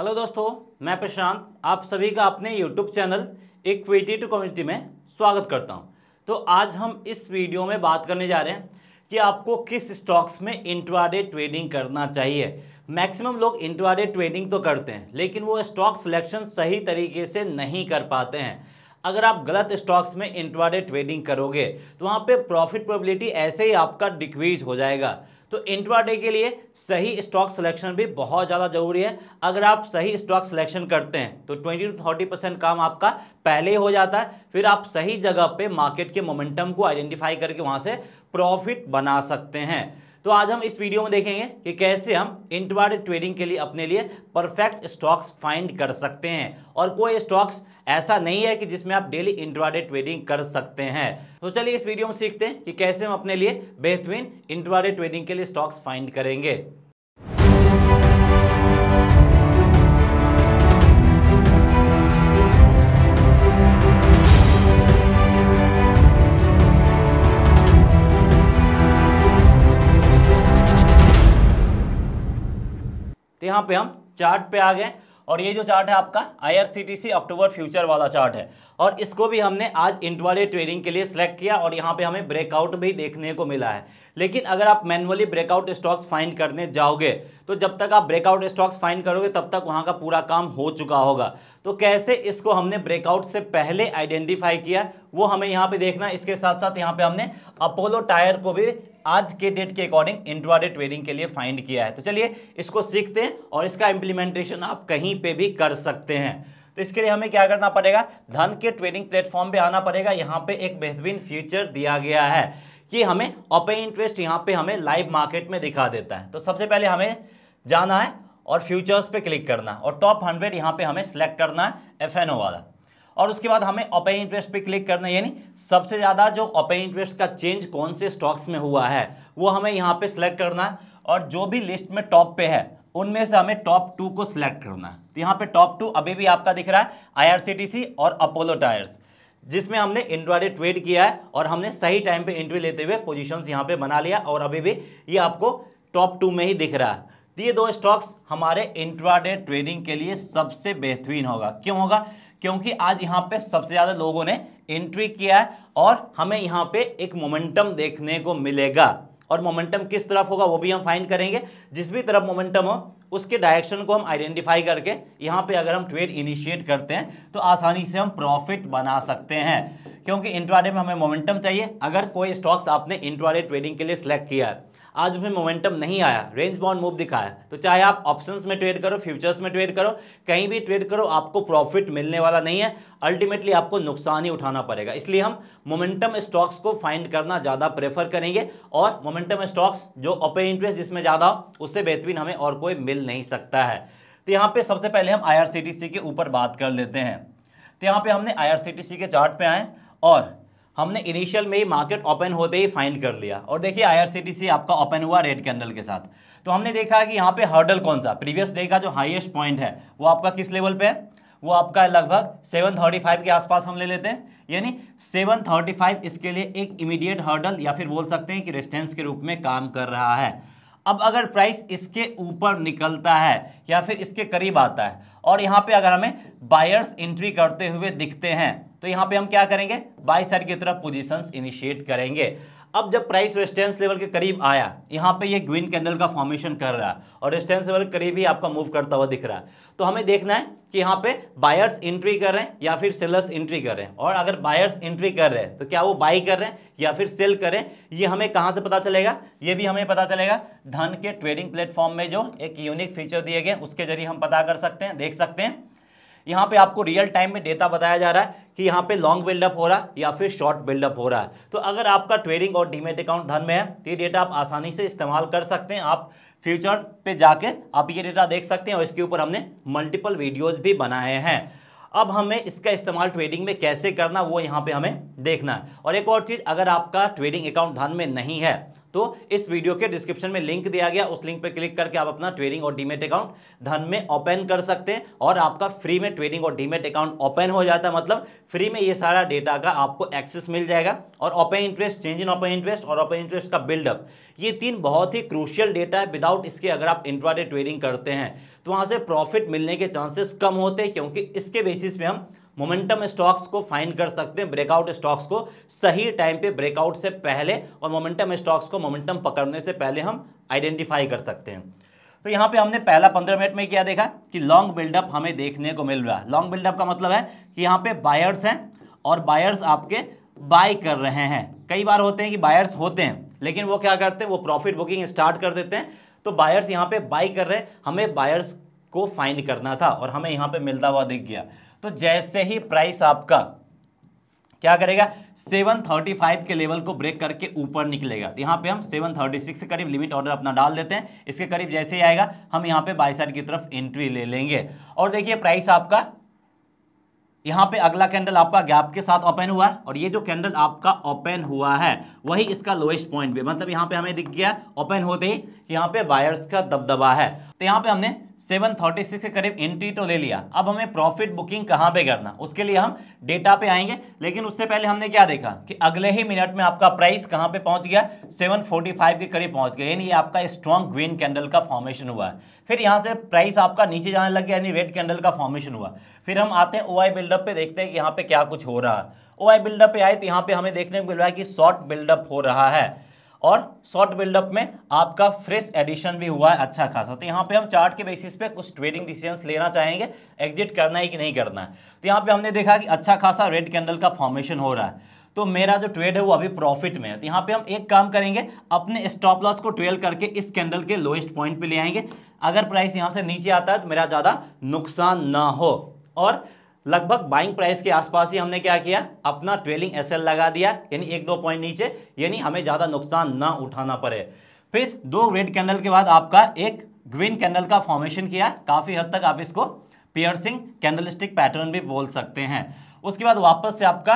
hello दोस्तों मैं प्रशांत आप सभी का अपने YouTube channel equity to community में स्वागत करता हूं तो आज हम इस वीडियो में बात करने जा रहे हैं कि आपको किस स्टॉक्स में इंट्राडे ट्रेडिंग करना चाहिए मैक्सिमम लोग इंट्राडे ट्रेडिंग तो करते हैं लेकिन वो स्टॉक सिलेक्शन सही तरीके से नहीं कर पाते हैं अगर आप गलत स्टॉक्स में इंट्राडे ट्रेडिंग करोगे तो वहाँ पर प्रॉफिट प्रोबिलिटी ऐसे ही आपका डिक्रीज हो जाएगा तो इंट्राडे के लिए सही स्टॉक सिलेक्शन भी बहुत ज़्यादा ज़रूरी है अगर आप सही स्टॉक सिलेक्शन करते हैं तो ट्वेंटी टू थर्टी परसेंट काम आपका पहले ही हो जाता है फिर आप सही जगह पे मार्केट के मोमेंटम को आइडेंटिफाई करके वहाँ से प्रॉफिट बना सकते हैं तो आज हम इस वीडियो में देखेंगे कि कैसे हम इंट्राडे ट्रेडिंग के लिए अपने लिए परफेक्ट स्टॉक्स फाइंड कर सकते हैं और कोई स्टॉक्स ऐसा नहीं है कि जिसमें आप डेली इंट्राडे ट्रेडिंग कर सकते हैं तो चलिए इस वीडियो में सीखते हैं कि कैसे हम अपने लिए बेहतरीन इंट्राडे ट्रेडिंग के लिए स्टॉक्स फाइंड करेंगे तो यहाँ पे हम चार्ट पे आ गए और ये जो चार्ट है आपका आईआरसीटीसी अक्टूबर फ्यूचर वाला चार्ट है और इसको भी हमने आज इंटरवाले ट्रेडिंग के लिए सिलेक्ट किया और यहाँ पे हमें ब्रेकआउट भी देखने को मिला है लेकिन अगर आप मैनुअली ब्रेकआउट स्टॉक्स फाइंड करने जाओगे तो जब तक आप ब्रेकआउट स्टॉक्स फाइंड करोगे तब तक वहाँ का पूरा काम हो चुका होगा तो कैसे इसको हमने ब्रेकआउट से पहले आइडेंटिफाई किया वो हमें यहाँ पर देखना इसके साथ साथ यहाँ पर हमने अपोलो टायर को भी आज के डेट के अकॉर्डिंग इंट्राडे ट्रेडिंग के लिए फाइंड किया है तो चलिए इसको सीखते हैं और इसका इम्प्लीमेंटेशन आप कहीं पे भी कर सकते हैं तो इसके लिए हमें क्या करना पड़ेगा धन के ट्रेडिंग प्लेटफॉर्म पे आना पड़ेगा यहाँ पे एक बेहतरीन फ्यूचर दिया गया है कि हमें ओपन इंटरेस्ट यहाँ पे हमें लाइव मार्केट में दिखा देता है तो सबसे पहले हमें जाना है और फ्यूचर्स पे क्लिक करना है और टॉप हंड्रेड यहाँ पे हमें सेलेक्ट करना है एफ वाला और उसके बाद हमें ओपे इंटरेस्ट पे क्लिक करना है यानी सबसे ज़्यादा जो ओपे इंटरेस्ट का चेंज कौन से स्टॉक्स में हुआ है वो हमें यहाँ पे सिलेक्ट करना है और जो भी लिस्ट में टॉप पे है उनमें से हमें टॉप टू को सिलेक्ट करना है तो यहाँ पे टॉप टू अभी भी आपका दिख रहा है आई और अपोलो टायर्स जिसमें हमने इंट्राडे ट्रेड किया है और हमने सही टाइम पे एंट्री लेते हुए पोजिशन यहाँ पे बना लिया और अभी भी ये आपको टॉप टू में ही दिख रहा है तो ये दो स्टॉक्स हमारे इंट्राडे ट्रेडिंग के लिए सबसे बेहतरीन होगा क्यों होगा क्योंकि आज यहाँ पे सबसे ज़्यादा लोगों ने एंट्री किया है और हमें यहाँ पे एक मोमेंटम देखने को मिलेगा और मोमेंटम किस तरफ होगा वो भी हम फाइंड करेंगे जिस भी तरफ मोमेंटम हो उसके डायरेक्शन को हम आइडेंटिफाई करके यहाँ पे अगर हम ट्रेड इनिशिएट करते हैं तो आसानी से हम प्रॉफिट बना सकते हैं क्योंकि इंट्राडे में हमें मोमेंटम चाहिए अगर कोई स्टॉक्स आपने इंट्राडे ट्रेडिंग के लिए सिलेक्ट किया है आज उसमें मोमेंटम नहीं आया रेंज बाउंड मूव दिखाया तो चाहे आप ऑप्शंस में ट्रेड करो फ्यूचर्स में ट्रेड करो कहीं भी ट्रेड करो आपको प्रॉफिट मिलने वाला नहीं है अल्टीमेटली आपको नुकसान ही उठाना पड़ेगा इसलिए हम मोमेंटम स्टॉक्स को फाइंड करना ज़्यादा प्रेफर करेंगे और मोमेंटम स्टॉक्स जो ओपन इंटरेस्ट जिसमें ज़्यादा हो उससे बेहतरीन हमें और कोई मिल नहीं सकता है तो यहाँ पर सबसे पहले हम आई के ऊपर बात कर लेते हैं तो यहाँ पर हमने आई के चार्ट आए और हमने इनिशियल में ही मार्केट ओपन होते ही फाइंड कर लिया और देखिए आईआरसीटीसी आपका ओपन हुआ रेड कैंडल के साथ तो हमने देखा कि यहाँ पे हर्डल कौन सा प्रीवियस डे का जो हाईएस्ट पॉइंट है वो आपका किस लेवल पे है वो आपका लगभग 735 के आसपास हम ले लेते हैं यानी 735 इसके लिए एक इमीडिएट हर्डल या फिर बोल सकते हैं कि रेस्टेंस के रूप में काम कर रहा है अब अगर प्राइस इसके ऊपर निकलता है या फिर इसके करीब आता है और यहाँ पे अगर हमें बायर्स एंट्री करते हुए दिखते हैं तो यहाँ पे हम क्या करेंगे बाई साइड की तरफ पोजीशंस इनिशिएट करेंगे अब जब प्राइस रेस्टेंस लेवल के करीब आया यहाँ पे ये ग्रीन कैंडल का फॉर्मेशन कर रहा है और रेस्टेंस लेवल के करीब ही आपका मूव करता हुआ दिख रहा है तो हमें देखना है कि यहाँ पे बायर्स एंट्री कर रहे हैं या फिर सेलर्स एंट्री कर रहे हैं और अगर बायर्स एंट्री कर रहे हैं तो क्या वो बाई कर रहे हैं या फिर सेल करें ये हमें कहाँ से पता चलेगा ये भी हमें पता चलेगा धन के ट्रेडिंग प्लेटफॉर्म में जो एक यूनिक फीचर दिए गए उसके जरिए हम पता कर सकते हैं देख सकते हैं यहाँ पे आपको रियल टाइम में डेटा बताया जा रहा है कि यहाँ पे लॉन्ग बिल्डअप हो रहा है या फिर शॉर्ट बिल्डअप हो रहा है तो अगर आपका ट्रेडिंग और डीमेट अकाउंट धन में है तो ये डेटा आप आसानी से इस्तेमाल कर सकते हैं आप फ्यूचर पे जाके आप ये डेटा देख सकते हैं और इसके ऊपर हमने मल्टीपल वीडियोज़ भी बनाए हैं अब हमें इसका इस्तेमाल ट्रेडिंग में कैसे करना वो यहाँ पे हमें देखना है और एक और चीज़ अगर आपका ट्रेडिंग अकाउंट धन में नहीं है तो इस वीडियो के डिस्क्रिप्शन में लिंक दिया गया उस लिंक पर क्लिक करके आप अपना ट्रेडिंग और डीमेट अकाउंट धन में ओपन कर सकते हैं और आपका फ्री में ट्रेडिंग और डीमेट अकाउंट ओपन हो जाता है मतलब फ्री में ये सारा डेटा का आपको एक्सेस मिल जाएगा और open interest change in open interest और ओपन इंटरेस्ट का बिल्डअप ये तीन बहुत ही क्रूशियल डेटा है विदाउट इसके अगर आप इंट्राडे ट्रेडिंग करते हैं तो वहाँ से प्रॉफिट मिलने के चांसेस कम होते हैं क्योंकि इसके बेसिस पे हम मोमेंटम स्टॉक्स को फाइंड कर सकते हैं ब्रेकआउट स्टॉक्स को सही टाइम पे ब्रेकआउट से पहले और मोमेंटम स्टॉक्स को मोमेंटम पकड़ने से पहले हम आइडेंटिफाई कर सकते हैं तो यहाँ पे हमने पहला पंद्रह मिनट में क्या देखा कि लॉन्ग बिल्डअप हमें देखने को मिल रहा है लॉन्ग बिल्डअप का मतलब है कि यहाँ पे बायर्स हैं और बायर्स आपके बाय कर रहे हैं कई बार होते हैं कि बायर्स होते हैं लेकिन वो क्या करते हैं वो प्रॉफिट बुकिंग स्टार्ट कर देते हैं तो बायर्स यहाँ पे बाई कर रहे हैं हमें बायर्स को फाइंड करना था और हमें यहाँ पे मिलता हुआ दिख गया तो जैसे ही प्राइस आपका क्या करेगा 735 के लेवल को ब्रेक करके ऊपर निकलेगा तो यहाँ पे हम 736 के करीब लिमिट ऑर्डर अपना डाल देते हैं इसके करीब जैसे ही आएगा हम यहाँ पे बाई साइड की तरफ एंट्री ले लेंगे और देखिए प्राइस आपका यहाँ पे अगला कैंडल आपका गैप के साथ ओपन हुआ है और ये जो कैंडल आपका ओपन हुआ है वही इसका लोएस्ट पॉइंट भी मतलब यहाँ पे हमें दिख गया ओपन होते ही यहाँ पे बायर्स का दबदबा है तो यहाँ पे हमने सेवन थर्टी सिक्स के करीब एंट्री तो ले लिया अब हमें प्रॉफिट बुकिंग कहाँ पे करना उसके लिए हम डेटा पे आएंगे लेकिन उससे पहले हमने क्या देखा कि अगले ही मिनट में आपका प्राइस कहाँ पे पहुँच गया सेवन फोर्टी फाइव के करीब पहुँच गया यानी ये आपका स्ट्रॉन्ग ग्रीन कैंडल का फॉर्मेशन हुआ है फिर यहाँ से प्राइस आपका नीचे जाने लग गया यानी रेड कैंडल का फॉर्मेशन हुआ फिर हम आते हैं ओ बिल्डअप पर देखते हैं कि यहाँ पर क्या कुछ हो रहा है ओ बिल्डअप पर आए तो यहाँ पे हमें देखने को मिल रहा है कि शॉर्ट बिल्डअप हो रहा है और शॉर्ट बिल्डअप में आपका फ्रेश एडिशन भी हुआ है अच्छा खासा तो यहाँ पे हम चार्ट के बेसिस पे कुछ ट्रेडिंग डिसीजंस लेना चाहेंगे एग्जिट करना है कि नहीं करना है तो यहाँ पे हमने देखा कि अच्छा खासा रेड कैंडल का फॉर्मेशन हो रहा है तो मेरा जो ट्रेड है वो अभी प्रॉफिट में है तो यहाँ पे हम एक काम करेंगे अपने स्टॉप लॉस को ट्रेल करके इस कैंडल के लोएस्ट पॉइंट पर ले आएंगे अगर प्राइस यहाँ से नीचे आता है तो मेरा ज़्यादा नुकसान ना हो और लगभग बाइंग प्राइस के आसपास ही हमने क्या किया अपना ट्रेलिंग एसएल लगा दिया यानी एक दो पॉइंट नीचे यानी हमें ज़्यादा नुकसान ना उठाना पड़े फिर दो रेड कैंडल के बाद आपका एक ग्रीन कैंडल का फॉर्मेशन किया काफ़ी हद तक आप इसको पियर्सिंग कैंडलिस्टिक पैटर्न भी बोल सकते हैं उसके बाद वापस से आपका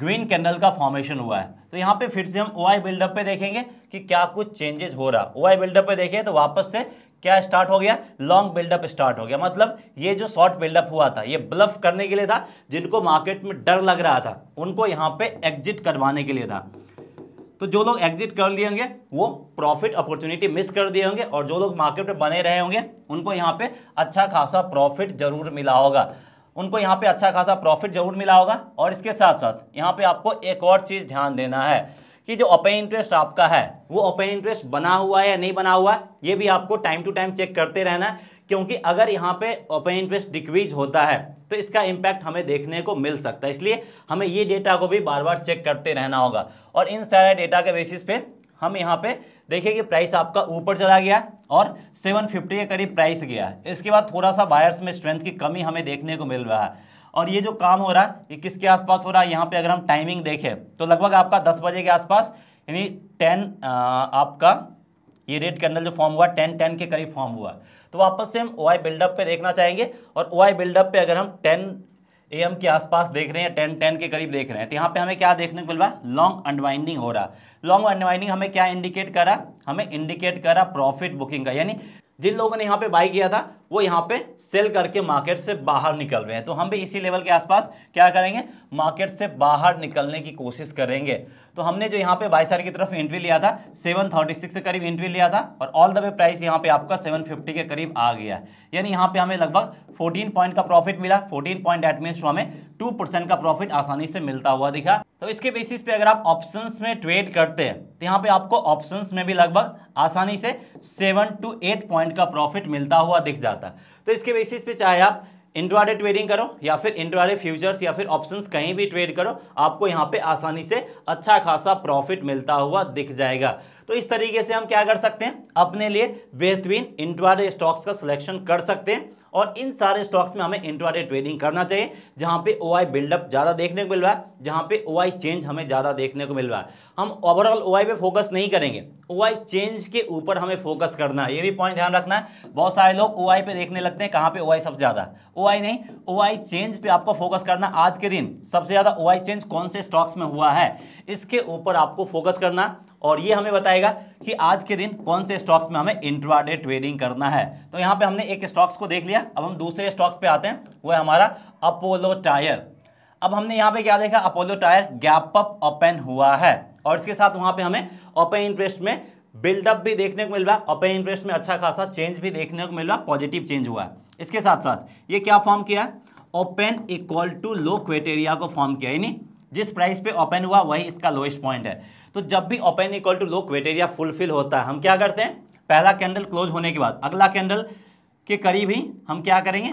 ग्रीन कैंडल का फॉर्मेशन हुआ है तो यहाँ पे फिर से हम ओ आई बिल्डअप पे देखेंगे कि क्या कुछ चेंजेस हो रहा ओ आई बिल्डअप पे देखें तो वापस से क्या स्टार्ट हो गया लॉन्ग बिल्डअप स्टार्ट हो गया मतलब ये जो शॉर्ट बिल्डअप हुआ था ये ब्लफ करने के लिए था जिनको मार्केट में डर लग रहा था उनको यहाँ पे एग्जिट करवाने के लिए था तो जो लोग एग्जिट कर लिए होंगे वो प्रॉफिट अपॉर्चुनिटी मिस कर दिए होंगे और जो लोग मार्केट में बने रहे होंगे उनको यहाँ पे अच्छा खासा प्रॉफिट जरूर मिला होगा उनको यहाँ पे अच्छा खासा प्रॉफिट जरूर मिला होगा और इसके साथ साथ यहाँ पे आपको एक और चीज़ ध्यान देना है कि जो ओपन इंटरेस्ट आपका है वो ओपन इंटरेस्ट बना हुआ है या नहीं बना हुआ है ये भी आपको टाइम टू टाइम चेक करते रहना है क्योंकि अगर यहाँ पे ओपन इंटरेस्ट डिक्रीज होता है तो इसका इम्पैक्ट हमें देखने को मिल सकता है इसलिए हमें ये डेटा को भी बार बार चेक करते रहना होगा और इन सारे डेटा के बेसिस पे हम यहाँ पे देखिए कि प्राइस आपका ऊपर चला गया और 750 के करीब प्राइस गया इसके बाद थोड़ा सा बायर्स में स्ट्रेंथ की कमी हमें देखने को मिल रहा है और ये जो काम हो रहा है ये किसके आसपास हो रहा है यहाँ पे अगर हम टाइमिंग देखें तो लगभग आपका दस बजे के आसपास यानी टेन आपका ये रेड कैंडल जो फॉर्म हुआ टेन टेन के करीब फॉर्म हुआ तो वापस से हम ओ आई बिल्डअप पर देखना चाहेंगे और ओ आई बिल्डअप पर अगर हम टेन ए एम के आसपास देख रहे हैं टेन टेन के करीब देख रहे हैं तो यहाँ पे हमें क्या देखने को मिल रहा है लॉन्ग अनवाइंडिंग हो रहा लॉन्ग अनवाइंडिंग हमें क्या इंडिकेट करा हमें इंडिकेट करा प्रॉफिट बुकिंग का यानी जिन लोगों ने यहाँ पे बाई किया था वो यहाँ पे सेल करके मार्केट से बाहर निकल रहे हैं तो हम भी इसी लेवल के आसपास क्या करेंगे मार्केट से बाहर निकलने की कोशिश करेंगे तो हमने जो यहाँ पे बाईस की तरफ एंट्री लिया था 736 के करीब एंट्री लिया था और ऑल द वे प्राइस यहाँ पे आपका 750 के करीब आ गया यानी यहाँ पे हमें लगभग 14 पॉइंट का प्रॉफिट मिला 14 पॉइंट एट मीन हमें 2 परसेंट का प्रॉफिट आसानी से मिलता हुआ दिखा तो इसके बेसिस पे अगर आप ऑप्शंस में ट्रेड करते हैं तो यहाँ पे आपको ऑप्शन में भी लगभग आसानी से सेवन टू एट पॉइंट का प्रॉफिट मिलता हुआ दिख जाता आता तो इसके बेसिस पे चाहे आप इंट्राडे ट्रेडिंग करो या फिर इंट्राडे फ्यूचर्स या फिर ऑप्शंस कहीं भी ट्रेड करो आपको यहाँ पे आसानी से अच्छा खासा प्रॉफिट मिलता हुआ दिख जाएगा तो इस तरीके से हम क्या कर सकते हैं अपने लिए बेहतरीन इंट्राडे स्टॉक्स का सिलेक्शन कर सकते हैं और इन सारे स्टॉक्स में हमें इंट्राडे ट्रेडिंग करना चाहिए जहाँ पे ओ बिल्डअप ज़्यादा देखने को मिल रहा है जहाँ पे ओ चेंज हमें ज़्यादा देखने को मिल रहा है हम ओवरऑल ओ पे फोकस नहीं करेंगे ओ चेंज के ऊपर हमें फोकस करना है ये भी पॉइंट ध्यान रखना है बहुत सारे लोग ओ पे देखने लगते हैं कहाँ पे ओ सबसे ज़्यादा ओ नहीं ओ चेंज पे आपको फोकस करना आज के दिन सबसे ज़्यादा ओ चेंज कौन से स्टॉक्स में हुआ है इसके ऊपर आपको फोकस करना और ये हमें बताएगा कि आज के दिन कौन से स्टॉक्स में हमें इंट्राडे ट्रेडिंग करना है तो यहाँ पे हमने एक स्टॉक्स को देख लिया अब हम दूसरे स्टॉक्स पे आते हैं वो है हमारा अपोलो टायर अब हमने यहाँ पे क्या देखा Apollo tyre gap up open हुआ है और इसके साथ वहां पे हमें ओपन इंटरेस्ट में बिल्डअप भी देखने को मिल रहा है ओपन इंटरेस्ट में अच्छा खासा चेंज भी देखने को मिल रहा है पॉजिटिव चेंज हुआ है इसके साथ साथ ये क्या फॉर्म किया है open equal to low criteria को फॉर्म किया नहीं जिस प्राइस पे ओपन हुआ वही इसका लोएस्ट पॉइंट है तो जब भी open equal to low criteria fulfil होता है हम क्या करते हैं पहला कैंडल क्लोज होने के बाद अगला कैंडल के करीब ही हम क्या करेंगे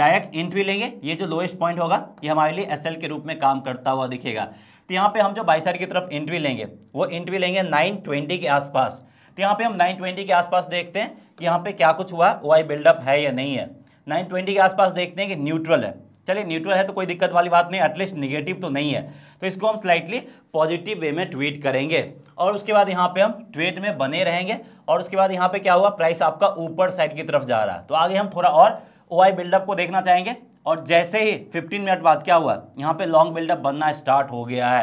डायरेक्ट एंट्री लेंगे ये जो लोएस्ट पॉइंट होगा ये हमारे लिए एसएल के रूप में काम करता हुआ दिखेगा तो यहाँ पे हम जो बाई की तरफ एंट्री लेंगे वो एंट्री लेंगे 920 के आसपास तो यहाँ पे हम 920 के आसपास देखते हैं कि यहाँ पे क्या कुछ हुआ वाई बिल्डअप है या नहीं है 920 के आसपास देखते हैं कि न्यूट्रल है चलिए न्यूट्रल है तो कोई दिक्कत वाली बात नहीं एटलीस्ट निगेटिव तो नहीं है तो इसको हम स्लाइटली पॉजिटिव वे में ट्वीट करेंगे और उसके बाद यहाँ पे हम ट्वेट में बने रहेंगे और उसके बाद यहाँ पे क्या हुआ प्राइस आपका ऊपर साइड की तरफ जा रहा है तो आगे हम थोड़ा और ओ बिल्डअप को देखना चाहेंगे और जैसे ही 15 मिनट बाद क्या हुआ यहाँ पे लॉन्ग बिल्डअप बनना स्टार्ट हो गया है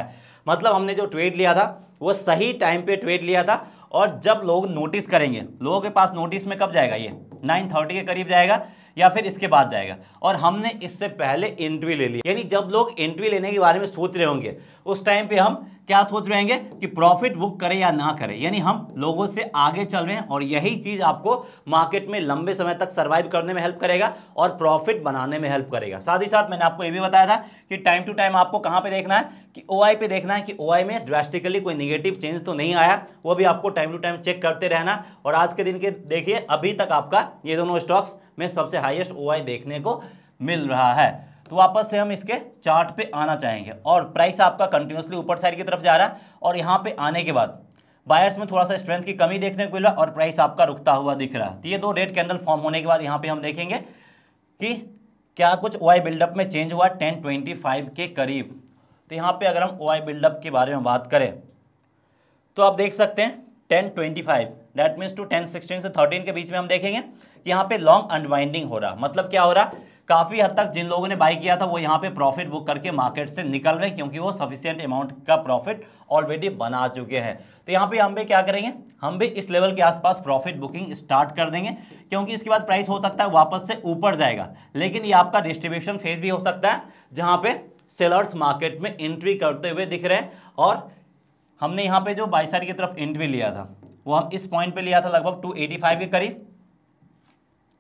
मतलब हमने जो ट्रेड लिया था वो सही टाइम पे ट्रेड लिया था और जब लोग नोटिस करेंगे लोगों के पास नोटिस में कब जाएगा ये 9:30 के करीब जाएगा या फिर इसके बाद जाएगा और हमने इससे पहले एंट्री ले ली यानी जब लोग एंट्री लेने के बारे में सोच रहे होंगे उस टाइम पे हम क्या सोच रहे हैं कि प्रॉफिट बुक करें या ना करें यानी हम लोगों से आगे चल रहे हैं और यही चीज़ आपको मार्केट में लंबे समय तक सर्वाइव करने में हेल्प करेगा और प्रॉफिट बनाने में हेल्प करेगा साथ ही साथ मैंने आपको ये भी बताया था कि टाइम टू टाइम आपको कहाँ पे देखना है कि ओ पे देखना है कि ओ में ड्रेस्टिकली कोई निगेटिव चेंज तो नहीं आया वो भी आपको टाइम टू टाइम चेक करते रहना और आज के दिन के देखिए अभी तक आपका ये दोनों स्टॉक्स में सबसे हाइएस्ट ओ देखने को मिल रहा है तो वापस से हम इसके चार्ट पे आना चाहेंगे और प्राइस आपका कंटिन्यूसली ऊपर साइड की तरफ जा रहा है और यहाँ पे आने के बाद बायर्स में थोड़ा सा स्ट्रेंथ की कमी देखने को मिला और प्राइस आपका रुकता हुआ दिख रहा है तो ये दो रेड कैंडल फॉर्म होने के बाद यहाँ पे हम देखेंगे कि क्या कुछ ओ बिल्डअप में चेंज हुआ टेन ट्वेंटी फाइव के करीब तो यहाँ पर अगर हम ओ बिल्डअप के बारे में बात करें तो आप देख सकते हैं ten twenty five that means to ten sixteen से थर्टीन के बीच में हम देखेंगे कि यहाँ पे लॉन्ग अनवाइंडिंग हो रहा मतलब क्या हो रहा काफ़ी हद तक जिन लोगों ने बाई किया था वो यहाँ पे प्रॉफिट बुक करके मार्केट से निकल रहे हैं क्योंकि वो सफिशियंट अमाउंट का प्रॉफिट ऑलरेडी बना चुके हैं तो यहाँ पे हम भी क्या करेंगे हम भी इस लेवल के आसपास प्रॉफिट बुकिंग स्टार्ट कर देंगे क्योंकि इसके बाद प्राइस हो सकता है वापस से ऊपर जाएगा लेकिन ये आपका डिस्ट्रीब्यूशन फेज भी हो सकता है जहाँ पे सेलर्स मार्केट में एंट्री करते हुए दिख रहे हैं और हमने यहाँ पे जो बाईसाइड की तरफ एंट्री लिया था वो हम इस पॉइंट पे लिया था लगभग 285 के करीब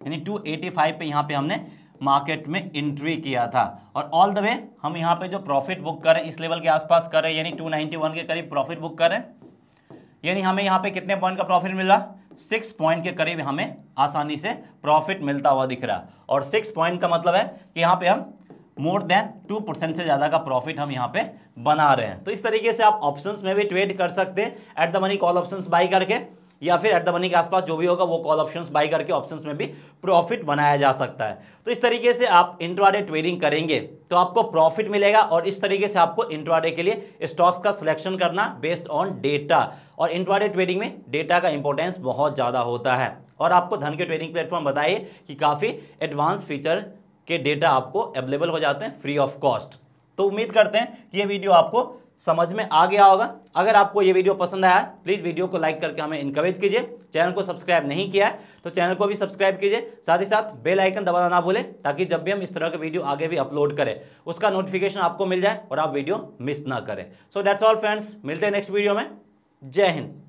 यानी 285 पे यहाँ पे हमने मार्केट में एंट्री किया था और ऑल द वे हम यहाँ पे जो प्रॉफिट बुक करें इस लेवल के आसपास करें यानी 291 के करीब प्रॉफिट बुक करें यानी हमें यहाँ पे कितने पॉइंट का प्रॉफिट मिला सिक्स पॉइंट के करीब हमें आसानी से प्रॉफिट मिलता हुआ दिख रहा और सिक्स पॉइंट का मतलब है कि यहाँ पे हम मोर देन टू परसेंट से ज़्यादा का प्रॉफिट हम यहाँ पे बना रहे हैं तो इस तरीके से आप ऑप्शंस में भी ट्रेड कर सकते हैं at the money call options buy करके या फिर एट द मनी के आसपास जो भी होगा वो कॉल ऑप्शन बाई करके ऑप्शन में भी प्रॉफिट बनाया जा सकता है तो इस तरीके से आप इंट्राडे ट्रेडिंग करेंगे तो आपको प्रॉफिट मिलेगा और इस तरीके से आपको इंट्राडे के लिए स्टॉक्स का सिलेक्शन करना बेस्ड ऑन डेटा और इंट्राडे ट्रेडिंग में डेटा का इंपॉर्टेंस बहुत ज़्यादा होता है और आपको धन के ट्रेडिंग प्लेटफॉर्म बताइए कि काफ़ी एडवांस फीचर के डेटा आपको अवेलेबल हो जाते हैं फ्री ऑफ कॉस्ट तो उम्मीद करते हैं कि ये वीडियो आपको समझ में आ गया होगा अगर आपको ये वीडियो पसंद आया प्लीज़ वीडियो को लाइक करके हमें इनकरेज कीजिए चैनल को सब्सक्राइब नहीं किया है तो चैनल को भी सब्सक्राइब कीजिए साथ ही साथ बेल आइकन दबाना ना भूलें ताकि जब भी हम इस तरह के वीडियो आगे भी अपलोड करें उसका नोटिफिकेशन आपको मिल जाए और आप वीडियो मिस ना करें सो डैट्स ऑल फ्रेंड्स मिलते हैं नेक्स्ट वीडियो में जय हिंद